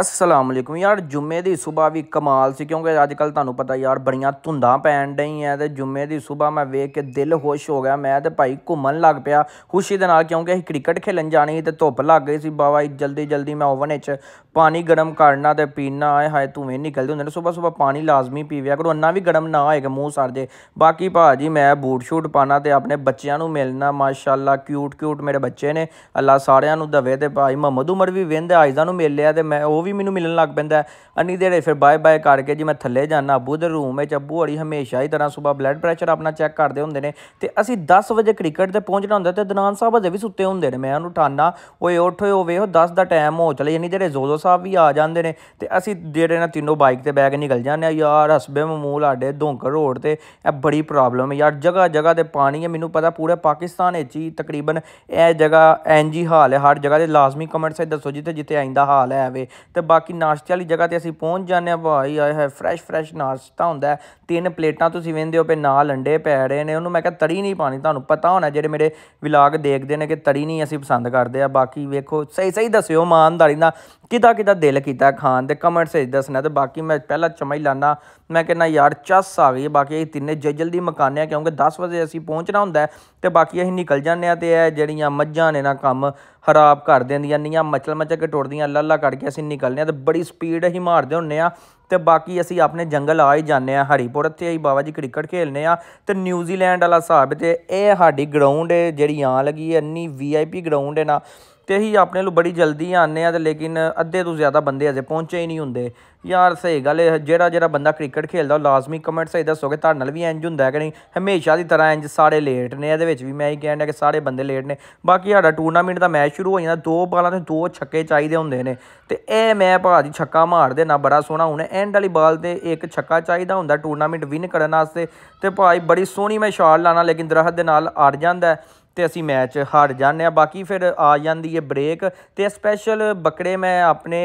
ਅਸਲਾਮ ਅਲੈਕੁਮ ਯਾਰ ਜੁਮੇ ਦੀ ਸਵੇਰ ਵੀ ਕਮਾਲ ਸੀ ਕਿਉਂਕਿ ਅੱਜ ਕੱਲ ਤੁਹਾਨੂੰ ਪਤਾ ਯਾਰ ਬੜੀਆਂ ਧੁੰਦਾਂ ਪੈਣ ਡਈਆਂ ਤੇ ਜੁਮੇ ਦੀ ਸਵੇਰ ਮੈਂ ਵੇਖ ਕੇ ਦਿਲ ਖੁਸ਼ ਹੋ ਗਿਆ ਮੈਂ ਤੇ ਭਾਈ ਘੁੰਮਣ ਲੱਗ ਪਿਆ ਖੁਸ਼ੀ ਦੇ ਨਾਲ ਕਿਉਂਕਿ ਅਸੀਂ ਕ੍ਰਿਕਟ ਖੇਲਣ ਜਾਣੀ ਤੇ ਧੁੱਪ ਲੱਗ ਗਈ ਸੀ ਬਾਬਾ ਜੀ ਜਲਦੀ ਜਲਦੀ ਮੈਂ ਓਵਨ ਵਿੱਚ ਪਾਣੀ ਗਰਮ ਕਰਨਾ ਤੇ ਪੀਣਾ ਆਏ ਹਾਏ ਧੂਏ ਨਿਕਲਦੇ ਹੁੰਦੇ ਨੇ ਸਵੇਰ ਸਵੇਰ ਪਾਣੀ ਲਾਜ਼ਮੀ ਪੀਵਿਆ ਕਰੋ ਅੰਨਾ ਵੀ ਗਰਮ ਨਾ ਹੋਏਗਾ ਮੂੰਹ ਸੜ ਜੇ ਬਾਕੀ ਭਾਜੀ ਮੈਂ ਬੂਟ ਸ਼ੂਟ ਪਾਣਾ ਤੇ ਆਪਣੇ ਬੱਚਿਆਂ ਨੂੰ ਮਿਲਣਾ ਮਾਸ਼ਾਅੱਲਾ ਕਿਊਟ ਕਿਊਟ ਮੇਰੇ ਬੱਚੇ ਨੇ ਅੱਲਾ ਸਾਰਿਆਂ ਨੂੰ ਦਵੇ ਤੇ ਭਾਈ ਮੁਹੰਮਦ ਉਮਰ ਵੀ ਵਿੰਦ ਆਇਜ਼ਾ ਨੂੰ ਮਿਲ ਲਿਆ ਤੇ ਮੈਂ ਉਹ ਵੀ ਮੈਨੂੰ ਮਿਲਣ ਲੱਗ ਪੈਂਦਾ ਅੰਨੀ ਦੇੜੇ ਫਿਰ ਬਾਏ ਬਾਏ ਕਰਕੇ ਜੀ ਮੈਂ ਥੱਲੇ ਜਾਣਾ ਅਬੂ ਦੇ ਰੂਮ ਵਿੱਚ ਅਬੂ ਹੜੀ ਹਮੇਸ਼ਾ ਹੀ ਤਰ੍ਹਾਂ ਸਵੇਰ ਬਲੱਡ ਪ੍ਰੈਸ਼ਰ ਆਪਣਾ ਚੈੱਕ ਕਰਦੇ ਹੁੰਦੇ ਨੇ ਤੇ ਅਸੀਂ 10 ਵਜੇ ਕ੍ਰਿਕਟ ਤੇ ਪਹੁੰਚਣਾ ਹੁੰਦਾ ਤੇ ਦਨਾਨ ਸਾਹਿਬ ਅਜੇ ਵੀ ਸੁੱਤੇ ਹੁੰਦੇ ਨੇ ਮੈਂ ਉਹਨੂੰ ਉਠਾਣਾ ਓਏ ਉੱਠ ਓਏ ਵੇਖੋ 10 ਦਾ ਟਾਈਮ ਹੋ ਚਲੇ ਯਾਨੀ ਜਿਹੜੇ ਜ਼ੋਜ਼ੋ ਸਾਹਿਬ ਵੀ ਆ ਜਾਂਦੇ ਨੇ ਤੇ ਅਸੀਂ ਜਿਹੜੇ ਨਾ ਤਿੰਨੋਂ ਬਾਈਕ ਤੇ ਬੈਗ ਨਿਕਲ ਜਾਂਦੇ ਆ ਯਾਰ ਹਸਬੇ ਮਮੂਲ ਸਾਡੇ ਧੋਂਕਰ ਰੋਡ ਤੇ ਇਹ ਬੜੀ ਪ੍ਰੋਬਲਮ ਹੈ ਯਾਰ ਜਗ੍ਹਾ ਜਗ੍ਹਾ ਤੇ ਪਾਣੀ ਹੈ ਮੈਨੂੰ ਪਤਾ ਪੂਰੇ ਪਾਕਿਸਤਾਨ ਵਿੱਚ ਹੀ ਤਕਰੀਬਨ ਇਹ ਜਗ੍ਹਾ ਐਨਜੀ ਹਾਲ ਹੈ ਹਰ ਜਗ੍ਹਾ ਤੇ ਲਾਜ਼ਮੀ ਕਮੈਂਟਸ ਵਿੱਚ ਦੱਸੋ ਜਿੱਥੇ ਜਿੱਥੇ ਆਇੰਦਾ ਹਾਲ ਹੈ ਵੇ ਤੇ ਬਾਕੀ ਨਾਸ਼ਤੇ ਵਾਲੀ ਜਗ੍ਹਾ ਤੇ ਅਸੀਂ ਪਹੁੰਚ ਜਾਂਦੇ ਆ ਭਾਈ ਆਏ ਹੈ ਫਰੈਸ਼ ਫਰੈਸ਼ ਨਾਸ਼ਤਾ ਹੁੰਦਾ ਤਿੰਨ ਪਲੇਟਾਂ ਤੁਸੀਂ ਵੇਂਦੇ ਹੋ ਪੇ ਨਾਲ ਅੰਡੇ ਪੈ ਰਹੇ ਨੇ ਉਹਨੂੰ ਮੈਂ ਕਿਹਾ ਤੜੀ ਨਹੀਂ ਪਾਣੀ ਤੁਹਾਨੂੰ ਪਤਾ ਹੋਣਾ ਜਿਹੜੇ ਮੇਰੇ ਵਲੌਗ ਦੇਖਦੇ ਨੇ ਕਿ ਤੜੀ ਨਹੀਂ ਅਸੀਂ ਪਸੰਦ ਕਰਦੇ ਆ ਬਾਕੀ ਵੇਖੋ ਸਹੀ ਸਹੀ ਦੱਸਿਓ ਇਮਾਨਦਾਰੀ ਨਾਲ ਕਿਦਾ ਕਿਦਾ ਦਿਲ ਕੀਤਾ ਖਾਨ ਦੇ ਕਮੈਂਟਸ ਵਿੱਚ ਦੱਸਣਾ ਤੇ ਬਾਕੀ ਮੈਂ ਪਹਿਲਾ ਚਮਈ ਲਾਣਾ ਮੈਂ ਕਹਿੰਦਾ ਯਾਰ ਚੱਸ ਆ ਗਈ ਬਾਕੀ ਇਹ ਤਿੰਨੇ ਜਲਦੀ ਮਕਾਨੇ ਆ ਕਿਉਂਕਿ 10 ਵਜੇ ਅਸੀਂ ਪਹੁੰਚਣਾ ਹੁੰਦਾ ਤੇ ਬਾਕੀ ਅਸੀਂ ਨਿਕਲ ਜਾਂਦੇ ਆ ਤੇ ਇਹ ਜਿਹੜੀਆਂ ਮੱਝਾਂ ਨੇ ਨਾ ਕੰਮ ਖਰਾਬ ਕਰ ਦਿੰਦੀਆਂ ਨੀਆਂ ਮਚਲ ਮਚਲ ਕੇ ਟੁੱਟਦੀਆਂ ਲੱਲਾ ਕਰਕੇ ਅਸੀਂ ਨਿਕਲਨੇ ਆ ਤੇ ਬੜੀ ਸਪੀਡ ਅਸੀਂ ਮਾਰਦੇ ਹੁੰਨੇ ਆ ਤੇ ਬਾਕੀ ਅਸੀਂ ਆਪਣੇ ਜੰਗਲ ਆ ਹੀ ਜਾਂਦੇ ਆ ਹਰੀਪੁਰ ਤੇ ਹੀ ਬਾਬਾ ਜੀ ਕ੍ਰਿਕਟ ਖੇਲਨੇ ਆ ਤੇ ਨਿਊਜ਼ੀਲੈਂਡ ਵਾਲਾ ਹਿਸਾਬ ਤੇ ਇਹ ਸਾਡੀ ਗਰਾਊਂਡ ਹੈ ਜਿਹੜੀ ਆ ਲੱਗੀ ਹੈ ਇੰਨੀ ਵੀਆਈਪੀ ਗਰਾਊਂਡ ਹੈ ਨਾ ਤੇ ਅਸੀਂ ਆਪਣੇ ਨੂੰ ਬੜੀ ਜਲਦੀ ਆਨੇ ਆ ਤੇ ਲੇਕਿਨ ਅੱਧੇ ਤੋਂ ਜ਼ਿਆਦਾ ਬੰਦੇ ਅਜੇ ਪਹੁੰਚੇ ਹੀ ਨਹੀਂ ਹੁੰਦੇ ਯਾਰ ਸਹੀ ਗੱਲ ਹੈ ਜਿਹੜਾ ਜਿਹੜਾ ਬੰਦਾ ਕ੍ਰਿਕਟ ਖੇਡਦਾ ਉਹ ਲਾਜ਼ਮੀ ਕਮੈਂਟ ਸਹੀ ਦੱਸੋਗੇ ਤੁਹਾਡੇ ਨਾਲ ਵੀ ਇੰਜ ਹੁੰਦਾ ਕਿ ਨਹੀਂ ਹਮੇਸ਼ਾ ਦੀ ਤਰ੍ਹਾਂ ਇੰਜ ਸਾਰੇ ਲੇਟ ਨੇ ਇਹਦੇ ਵਿੱਚ ਵੀ ਮੈਂ ਹੀ ਕਹਿਣ ਕਿ ਸਾਰੇ ਬੰਦੇ ਲੇਟ ਨੇ ਬਾਕੀ ਸਾਡਾ ਟੂਰਨਾਮੈਂਟ ਦਾ ਮੈਚ ਸ਼ੁਰੂ ਹੋ ਜਾਂਦਾ ਦੋ ਬਾਲਾਂ ਤੇ ਦੋ ਛੱਕੇ ਚਾਹੀਦੇ ਹੁੰਦੇ ਨੇ ਤੇ ਇਹ ਮੈਂ ਭਾਜੀ ਛੱਕਾ ਮਾਰਦੇ ਨਾ ਬੜਾ ਸੋਹਣਾ ਹੁਣ ਐਂਡ ਵਾਲੀ ਬਾਲ ਤੇ ਇੱਕ ਛੱਕਾ ਚਾਹੀਦਾ ਹੁੰਦਾ ਟੂਰਨਾਮੈਂਟ ਵਿਨ ਕਰਨ ਵਾਸਤੇ ਤੇ ਭਾਈ ਬੜੀ ਸੋਹਣੀ ਮੈਂ ਸ਼ਾਟ ਲਾਣਾ ਲੇਕਿਨ ਦਰਖਤ ਦੇ ਨਾਲ ਅੜ ਜਾਂਦਾ ਤੇ ਅਸੀਂ ਮੈਚ ਹਾਰ ਜਾਂਦੇ ਆ ਬਾਕੀ ਫਿਰ ਆ ਜਾਂਦੀ ਹੈ ਬ੍ਰੇਕ ਤੇ ਸਪੈਸ਼ਲ ਬੱਕੜੇ ਮੈਂ ਆਪਣੇ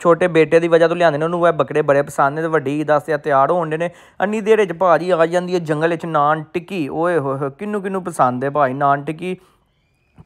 ਛੋਟੇ ਬੇਟੇ ਦੀ ਵਜ੍ਹਾ ਤੋਂ ਲਿਆਂਦੇ ਨੇ ਉਹਨੂੰ ਇਹ ਬੱਕੜੇ ਬੜੇ ਪਸੰਦ ਨੇ ਤੇ ਵੱਡੀ ਦਾ ਤੇ ਤਿਆਰ ਹੋਣ ਦੇ ਨੇ ਅੰਨੀ ਦੇਰੇ ਚ ਭਾਜੀ ਆ ਜਾਂਦੀ ਹੈ ਜੰਗਲ ਵਿੱਚ ਨਾਨ ਟਿੱਕੀ ਓਏ ਹੋਏ ਕਿੰਨੂ ਕਿੰਨੂ ਪਸੰਦ ਹੈ ਭਾਈ ਨਾਨ ਟਿੱਕੀ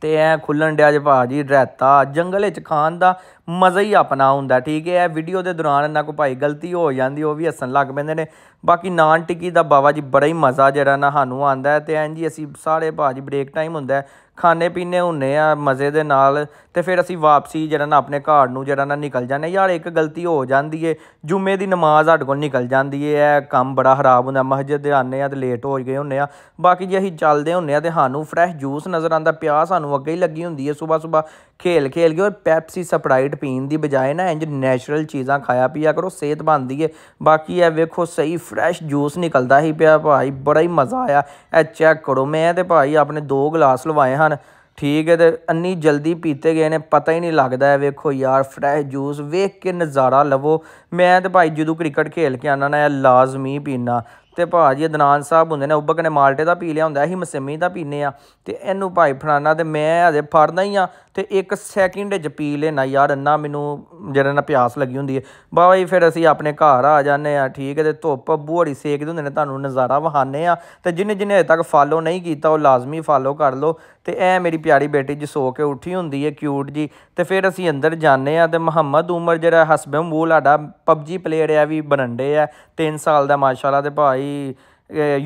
ਤੇ ਐ ਖੁੱਲਣ ਡਿਆ ਜੇ ਭਾਜੀ ਡਰੈਤਾ ਜੰਗਲ ਵਿੱਚ ਖਾਣ ਦਾ ਮਜ਼ਾ ਹੀ ਆਪਣਾ ਹੁੰਦਾ ਠੀਕ ਹੈ ਇਹ ਵੀਡੀਓ ਦੇ ਦੌਰਾਨ ਨਾ ਕੋ ਭਾਈ ਗਲਤੀ ਹੋ ਜਾਂਦੀ ਉਹ ਵੀ ਹੱਸਣ ਲੱਗ ਪੈਂਦੇ ਨੇ ਬਾਕੀ ਨਾਨ ਟਿੱਕੀ ਦਾ ਬਾਵਾ ਜੀ ਬੜਾ ਹੀ ਮਜ਼ਾ ਜਿਹੜਾ ਨਾ ਸਾਨੂੰ ਆਂਦਾ ਤੇ ਐਂ ਜੀ ਅਸੀਂ ਸਾਰੇ ਭਾਜੀ ਬ੍ਰੇਕ ਟਾਈਮ ਹੁੰਦਾ ਖਾਣੇ ਪੀਣੇ ਹੁੰਨੇ ਆ ਮਜ਼ੇ ਦੇ ਨਾਲ ਤੇ ਫਿਰ ਅਸੀਂ ਵਾਪਸੀ ਜਿਹੜਾ ਨਾ ਆਪਣੇ ਘਰ ਨੂੰ ਜਿਹੜਾ ਨਾ ਨਿਕਲ ਜਾਂਦੇ ਯਾਰ ਇੱਕ ਗਲਤੀ ਹੋ ਜਾਂਦੀ ਏ ਜੁਮੇ ਦੀ ਨਮਾਜ਼ ਸਾਡੇ ਕੋਲ ਨਿਕਲ ਜਾਂਦੀ ਏ ਇਹ ਕੰਮ ਬੜਾ ਖਰਾਬ ਹੁੰਦਾ ਮਸਜਿਦ ਦੇ ਆਨੇ ਆ ਤੇ ਲੇਟ ਹੋ ਗਏ ਹੁੰਨੇ ਆ ਬਾਕੀ ਜੇ ਅਸੀਂ ਚੱਲਦੇ ਹੁੰਨੇ ਆ ਤੇ ਸਾਨੂੰ ਫਰੈਸ਼ ਜੂਸ ਨਜ਼ਰ ਆਂਦਾ ਪਿਆ ਸਾਨੂੰ ਅੱਗੇ ਹੀ ਲੱਗੀ ਹੁੰਦੀ ਏ ਸਵੇਰ ਸਵੇਰ ਖੇਲ ਖੇਲ ਕੇ ਔਰ ਪੈਪਸੀ ਸਪਰਾਈਟ ਪੀਣ ਦੀ ਬਜਾਏ ਨਾ ਇੰਜ ਨੈਚੁਰਲ ਚੀਜ਼ਾਂ ਖਾਇਆ ਪੀਆ ਕਰੋ ਸਿਹਤ ਬਣਦੀ ਏ ਬਾਕੀ ਇਹ ਵੇਖੋ ਸਹੀ ਫਰੈਸ਼ ਜੂਸ ਨਿਕਲਦਾ ਹੀ ਪਿਆ ਭਾਈ ਬੜਾ ਹੀ ਮਜ਼ਾ ਆਇਆ ਇਹ ਚੈੱਕ ਕਰੋ ਮੈਂ ਤੇ ਭਾਈ ਆਪਣੇ ਦੋ ਗਲਾਸ ਲਵਾਏ ਹਨ ਠੀਕ ਹੈ ਤੇ ਇੰਨੀ ਜਲਦੀ ਪੀਤੇ ਗਏ ਨੇ ਪਤਾ ਹੀ ਨਹੀਂ ਲੱਗਦਾ ਵੇਖੋ ਯਾਰ ਫਰੈਸ਼ ਜੂਸ ਵੇਖ ਕੇ ਨਜ਼ਾਰਾ ਲਵੋ ਮੈਂ ਤਾਂ ਭਾਈ ਜਦੋਂ ਕ੍ਰਿਕਟ ਖੇਲ ਕੇ ਆਉਂਦਾ ਨਾ ਲਾਜ਼ਮੀ ਪੀਣਾ ਤੇ ਭਾਜੀ ਅਦਨਾਨ ਸਾਹਿਬ ਹੁੰਦੇ ਨੇ ਉਬਕ ਨੇ ਮਾਲਟੇ ਦਾ ਪੀ ਲਿਆ ਹੁੰਦਾ ਸੀ ਮਸਮੀ ਦਾ ਪੀਨੇ ਆ ਤੇ ਇਹਨੂੰ ਭਾਈ ਫਰਾਨਾ ਤੇ ਮੈਂ ਹਜੇ ਫੜਦਾ ਹੀ ਆ ਤੇ ਇੱਕ ਸੈਕਿੰਡ ਚ ਪੀ ਲੈਣਾ ਯਾਰ ਇੰਨਾ ਮੈਨੂੰ ਜਿਹੜਾ ਨਾ ਪਿਆਸ ਲੱਗੀ ਹੁੰਦੀ ਹੈ ਬਾਬਾ ਜੀ ਫਿਰ ਅਸੀਂ ਆਪਣੇ ਘਰ ਆ ਜਾਂਦੇ ਆ ਠੀਕ ਹੈ ਤੇ ਧੁੱਪ ਬੂੜੀ ਸੇਕਦੇ ਹੁੰਦੇ ਨੇ ਤੁਹਾਨੂੰ ਨਜ਼ਾਰਾ ਵਹਾਨੇ ਆ ਤੇ ਜਿਨੇ ਜਿਨੇ ਹਜੇ ਤੱਕ ਫਾਲੋ ਨਹੀਂ ਕੀਤਾ ਉਹ ਲਾਜ਼ਮੀ ਫਾਲੋ ਕਰ ਲਓ ਤੇ ਐ ਮੇਰੀ ਪਿਆਰੀ ਬੇਟੀ ਜੀ ਸੋ ਕੇ ਉੱਠੀ ਹੁੰਦੀ ਹੈ ਕਿਊਟ ਜੀ ਤੇ ਫਿਰ ਅਸੀਂ ਅੰਦਰ ਜਾਂਦੇ ਆ ਤੇ ਮੁਹੰਮਦ ਉਮਰ ਜਿਹੜਾ ਹਸਬੰਦ ਮੂਲ ਪਬਜੀ ਪਲੇਅਰ ਆ ਵੀ ਬਣਨ ਆ 3 ਸਾਲ ਦਾ ਮਾਸ਼ਾਅੱਲਾ ਤੇ ਭਾਈ ਭਾਈ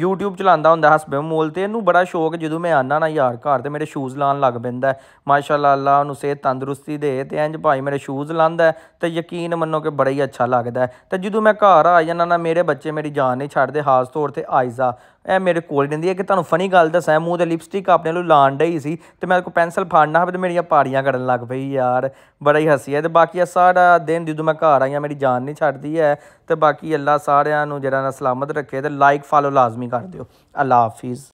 YouTube ਚਲਾਉਂਦਾ ਹੁੰਦਾ ਹਸਬੇ ਮੋਲ ਤੇ ਇਹਨੂੰ ਬੜਾ ਸ਼ੌਕ ਜਦੋਂ ਮੈਂ ਆਨਾ ਨਾ ਯਾਰ ਘਰ ਤੇ ਮੇਰੇ ਸ਼ੂਜ਼ ਲਾਣ ਲੱਗ ਪੈਂਦਾ ਮਾਸ਼ਾਅੱਲਾ ਅੱਲਾ ਉਹਨੂੰ ਸਿਹਤ ਤੰਦਰੁਸਤੀ ਦੇ ਤੇ ਇੰਜ ਭਾਈ ਮੇਰੇ ਸ਼ੂਜ਼ ਲਾਂਦਾ ਤੇ ਯਕੀਨ ਮੰਨੋ ਕਿ ਬੜਾ ਹੀ ਅੱਛਾ ਲੱਗਦਾ ਤੇ ਜਦੋਂ ਮੈਂ ਘਰ ਆ ਜਾਂਦਾ ਨਾ ਮੇਰੇ ਬੱਚੇ ਮੇਰੀ ਜਾਨ ਨਹੀਂ ਛੱਡਦੇ ਖਾਸ ਤੌਰ ਤੇ ਆਇਜ਼ਾ ਇਹ ਮੇਰੇ ਕੋਲ ਰਹਿੰਦੀ ਹੈ ਕਿ ਤੁਹਾਨੂੰ ਫਨੀ ਗੱਲ ਦੱਸਾਂ ਮੂੰਹ ਤੇ ਲਿਪਸਟਿਕ ਆਪਣੇ ਨੂੰ ਲਾਣ ਡਈ ਸੀ ਤੇ ਮੈਂ ਕੋ ਪੈਨਸਲ ਫਾੜਨਾ ਹੋਵੇ ਤੇ ਮੇਰੀਆਂ ਪਾੜੀਆਂ ਕੱਢਣ ਲੱਗ ਪਈ ਯਾਰ ਬੜਾ ਹੀ ਹਸੀ ਹੈ ਤੇ ਬਾਕੀ ਆ ਸਾਰਾ ਦਿਨ ਜਦੋਂ ਮੈਂ ਘਰ ਆਈ ਆ ਮੇਰੀ ਜਾਨ ਨਹੀਂ ਛੱਡਦੀ ਹੈ ਤੇ ਬਾਕੀ ਅੱਲਾ ਸਾਰਿਆਂ ਨੂੰ ਜਿਹੜਾ ਨਾ ਸਲਾਮਤ ਰੱਖੇ ਤੇ ਲਾਈਕ ਫਾਲੋ ਲਾਜ਼ਮੀ ਕਰ ਦਿਓ ਅੱਲਾ ਹਾਫਿਜ਼